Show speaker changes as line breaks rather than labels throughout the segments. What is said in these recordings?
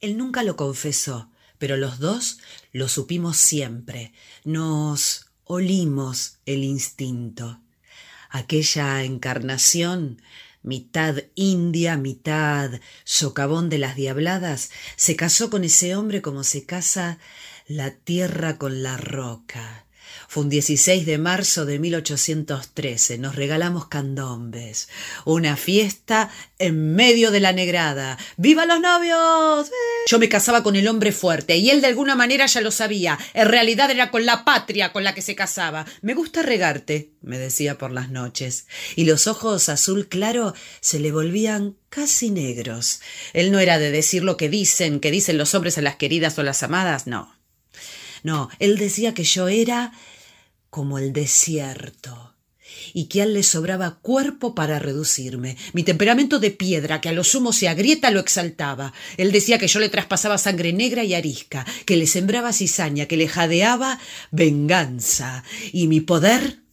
Él nunca lo confesó, pero los dos lo supimos siempre. Nos olimos el instinto. Aquella encarnación, mitad india, mitad socavón de las diabladas, se casó con ese hombre como se casa la tierra con la roca. Fue un 16 de marzo de 1813. Nos regalamos candombes. Una fiesta en medio de la negrada. ¡Viva los novios! ¡Eh! Yo me casaba con el hombre fuerte y él de alguna manera ya lo sabía. En realidad era con la patria con la que se casaba. Me gusta regarte, me decía por las noches. Y los ojos azul claro se le volvían casi negros. Él no era de decir lo que dicen, que dicen los hombres a las queridas o las amadas, no. No, él decía que yo era como el desierto y que a él le sobraba cuerpo para reducirme. Mi temperamento de piedra, que a lo sumo se agrieta, lo exaltaba. Él decía que yo le traspasaba sangre negra y arisca, que le sembraba cizaña, que le jadeaba venganza, y mi poder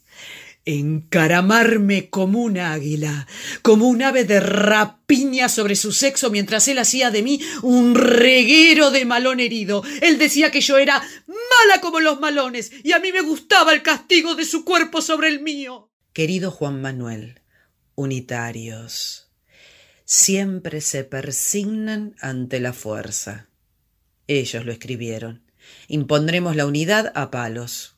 encaramarme como un águila, como un ave de rapiña sobre su sexo, mientras él hacía de mí un reguero de malón herido. Él decía que yo era mala como los malones, y a mí me gustaba el castigo de su cuerpo sobre el mío. Querido Juan Manuel, unitarios, siempre se persignan ante la fuerza. Ellos lo escribieron. Impondremos la unidad a palos.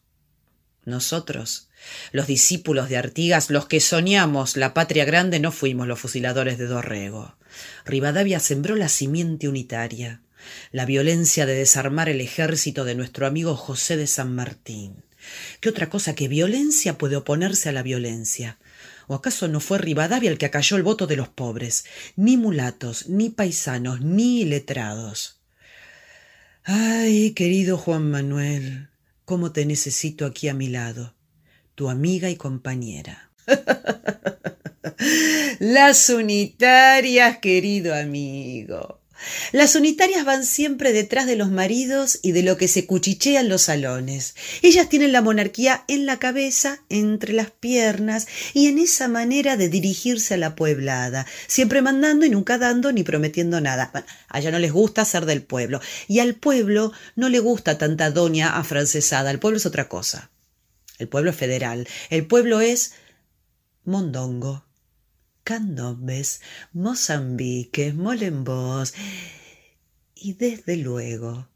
Nosotros, los discípulos de Artigas, los que soñamos la patria grande, no fuimos los fusiladores de Dorrego. Rivadavia sembró la simiente unitaria, la violencia de desarmar el ejército de nuestro amigo José de San Martín. ¿Qué otra cosa que violencia puede oponerse a la violencia? ¿O acaso no fue Rivadavia el que acalló el voto de los pobres, ni mulatos, ni paisanos, ni letrados? Ay, querido Juan Manuel, cómo te necesito aquí a mi lado, tu amiga y compañera. Las unitarias, querido amigo. Las unitarias van siempre detrás de los maridos y de lo que se cuchichea en los salones. Ellas tienen la monarquía en la cabeza, entre las piernas y en esa manera de dirigirse a la pueblada, siempre mandando y nunca dando ni prometiendo nada. Bueno, allá no les gusta ser del pueblo y al pueblo no le gusta tanta doña afrancesada. El pueblo es otra cosa. El pueblo es federal. El pueblo es mondongo candombes, mozambiques, molembos y desde luego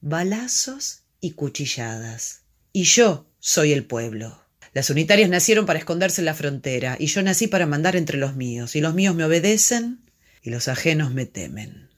balazos y cuchilladas. Y yo soy el pueblo. Las unitarias nacieron para esconderse en la frontera y yo nací para mandar entre los míos y los míos me obedecen y los ajenos me temen.